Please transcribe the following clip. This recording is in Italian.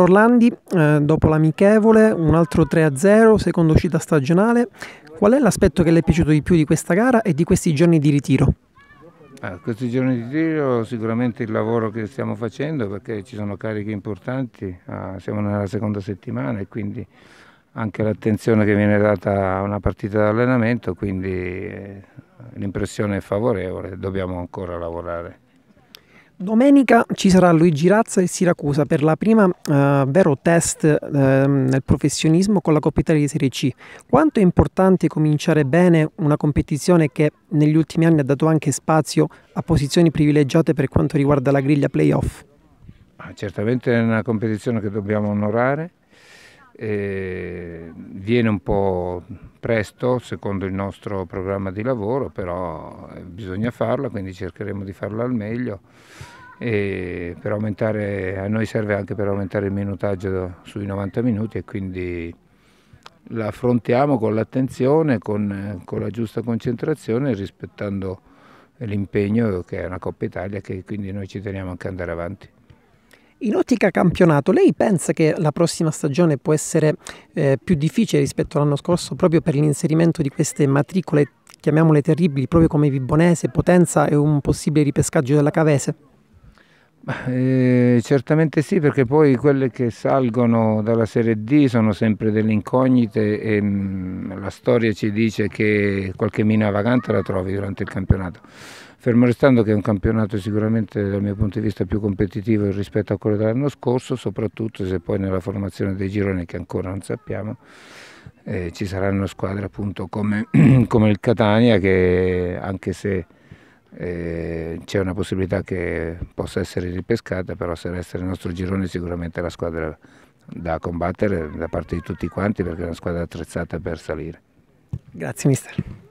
Orlandi, eh, dopo l'amichevole, un altro 3-0, seconda uscita stagionale. Qual è l'aspetto che le è piaciuto di più di questa gara e di questi giorni di ritiro? Ah, questi giorni di ritiro sicuramente il lavoro che stiamo facendo perché ci sono cariche importanti, ah, siamo nella seconda settimana e quindi anche l'attenzione che viene data a una partita di allenamento, quindi eh, l'impressione è favorevole, dobbiamo ancora lavorare. Domenica ci sarà Luigi Razza e Siracusa per la prima uh, vero test uh, nel professionismo con la Coppa Italia di Serie C. Quanto è importante cominciare bene una competizione che negli ultimi anni ha dato anche spazio a posizioni privilegiate per quanto riguarda la griglia playoff? Ah, certamente è una competizione che dobbiamo onorare eh, viene un po' presto secondo il nostro programma di lavoro, però eh, bisogna farla, quindi cercheremo di farla al meglio. E per aumentare, a noi serve anche per aumentare il minutaggio sui 90 minuti e quindi la affrontiamo con l'attenzione, con, con la giusta concentrazione, rispettando l'impegno che è una Coppa Italia che quindi noi ci teniamo anche ad andare avanti. In ottica campionato, lei pensa che la prossima stagione può essere eh, più difficile rispetto all'anno scorso proprio per l'inserimento di queste matricole, chiamiamole terribili, proprio come Vibonese, Potenza e un possibile ripescaggio della Cavese? Eh, certamente sì, perché poi quelle che salgono dalla Serie D sono sempre delle incognite e mh, mm, la storia ci dice che qualche mina vagante la trovi durante il campionato. Fermo restando che è un campionato sicuramente dal mio punto di vista più competitivo rispetto a quello dell'anno scorso, soprattutto se poi nella formazione dei gironi che ancora non sappiamo eh, ci saranno squadre appunto come, come il Catania che anche se c'è una possibilità che possa essere ripescata, però se resta il nostro girone sicuramente la squadra da combattere da parte di tutti quanti perché è una squadra attrezzata per salire. Grazie mister.